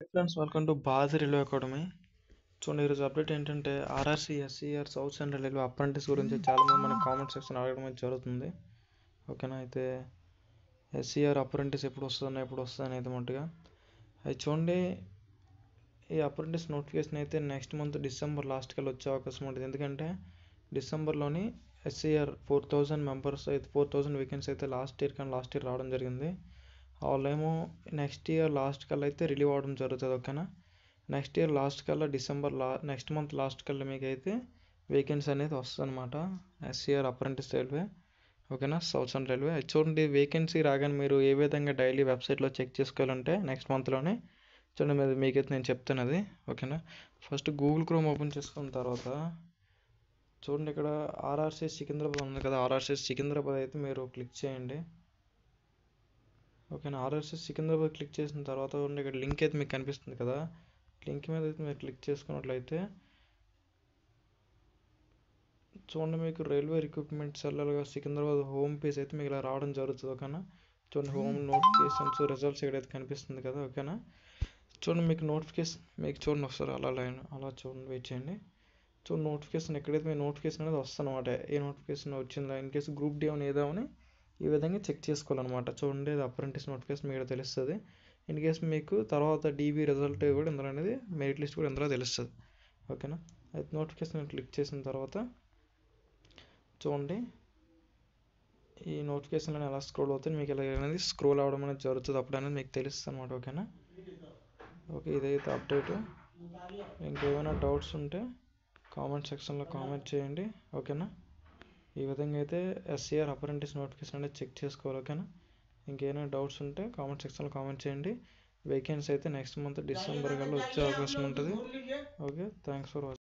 High friends welcome to బాజ్ రిలో academy చూడండి ఈరోజు అప్డేట్ ఏంటంటే RRC SCR south central railway apprentice గురించి hmm. చాలామంది మనకి కామెంట్ సెక్షన్ అడగడం జరుగుతుంది ఓకేనా అయితే ఎస్సీఆర్ అప్రెంటిస్ e ఎప్పుడు వస్తుందని ఎప్పుడు వస్తుందని అయితే మట్టుగా అది చూడండి ఈ అప్రెంటిస్ నోటిఫికేషన్ అయితే నెక్స్ట్ మంత్ డిసెంబర్ లాస్ట్కి వెళ్ళి వచ్చే అవకాశం ఉంటుంది ఎందుకంటే డిసెంబర్లోని ఎస్సీఆర్ ఫోర్ థౌజండ్ మెంబర్స్ అయితే ఫోర్ థౌజండ్ వేకెన్సీ అయితే లాస్ట్ ఇయర్ కానీ లాస్ట్ ఇయర్ రావడం జరిగింది వాళ్ళేమో నెక్స్ట్ ఇయర్ లాస్ట్ కల్లా అయితే రిలీవ్ అవ్వడం జరుగుతుంది ఓకేనా నెక్స్ట్ ఇయర్ లాస్ట్ కల్లా డిసెంబర్ లా నెక్స్ట్ మంత్ లాస్ట్ కల్లా మీకైతే వేకెన్సీ అనేది వస్తుందన్నమాట ఎస్సీఆర్ అప్రెంటిస్ రైల్వే ఓకేనా సౌతర్న్ రైల్వే చూడండి వేకెన్సీ రాగానే మీరు ఏ విధంగా డైలీ వెబ్సైట్లో చెక్ చేసుకోవాలంటే నెక్స్ట్ మంత్లోనే చూడండి అది మీకైతే నేను చెప్తాను అది ఓకేనా ఫస్ట్ గూగుల్ క్రోమ్ ఓపెన్ చేసుకున్న తర్వాత చూడండి ఇక్కడ ఆర్ఆర్సీ సికింద్రాబాద్ ఉంది కదా ఆర్ఆర్సీ సికింద్రాబాద్ అయితే మీరు క్లిక్ చేయండి ఓకేనా ఆర్ఎస్ఎస్ సికింద్రాబాద్ క్లిక్ చేసిన తర్వాత ఉండే ఇక్కడ లింక్ అయితే మీకు కనిపిస్తుంది కదా లింక్ మీద అయితే మీరు క్లిక్ చేసుకున్నట్లయితే చూడండి మీకు రైల్వే రిక్రూట్మెంట్ సెల్లర్గా సికింద్రాబాద్ హోమ్ పేజ్ అయితే మీకు ఇలా రావడం జరుగుతుంది ఓకేనా చూడండి hmm. హోమ్ నోటిఫికేషన్స్ రిజల్ట్స్ ఇక్కడ అయితే కనిపిస్తుంది కదా ఓకేనా చూడండి మీకు నోటిఫికేషన్ మీకు చూడండి ఒకసారి అలా లైన్ అలా చూడండి వెయిట్ చేయండి చూడండి నోటిఫికేషన్ ఎక్కడైతే మీ నోటిఫికేషన్ అనేది అనమాట ఏ నోటిఫికేషన్ వచ్చిందా ఇన్ కేసు గ్రూప్ డే ఏదో అని ఈ విధంగా చెక్ చేసుకోవాలన్నమాట చూడండి ఇది అప్రెంటిస్ నోటిఫికేషన్ మీకు తెలుస్తుంది ఇన్ కేస్ మీకు తర్వాత డీబీ రిజల్ట్ కూడా ఇందులో అనేది మెరిట్ లిస్ట్ కూడా ఇందులో తెలుస్తుంది ఓకేనా అయితే నోటిఫికేషన్ క్లిక్ చేసిన తర్వాత చూడండి ఈ నోటిఫికేషన్లో ఎలా స్క్రోల్ అవుతుంది మీకు ఇలా అనేది స్క్రోల్ అవడం అనేది జరుగుతుంది అప్పుడు అనేది మీకు తెలుస్తుంది అనమాట ఓకేనా ఓకే ఇదైతే అప్డేట్ ఇంకేమైనా డౌట్స్ ఉంటే కామెంట్ సెక్షన్లో కామెంట్ చేయండి ఓకేనా ఈ విధంగా అయితే ఎస్సీఆర్ అప్రెంటిస్ నోటిఫికేషన్ అనేది చెక్ చేసుకోవాలి ఓకేనా ఇంకేమైనా డౌట్స్ ఉంటే కామెంట్ సెక్షన్లో కామెంట్ చేయండి వేకెన్సీ అయితే నెక్స్ట్ మంత్ డిసెంబర్ కల్లా వచ్చే అవకాశం ఉంటుంది ఓకే థ్యాంక్స్ ఫర్ వాచింగ్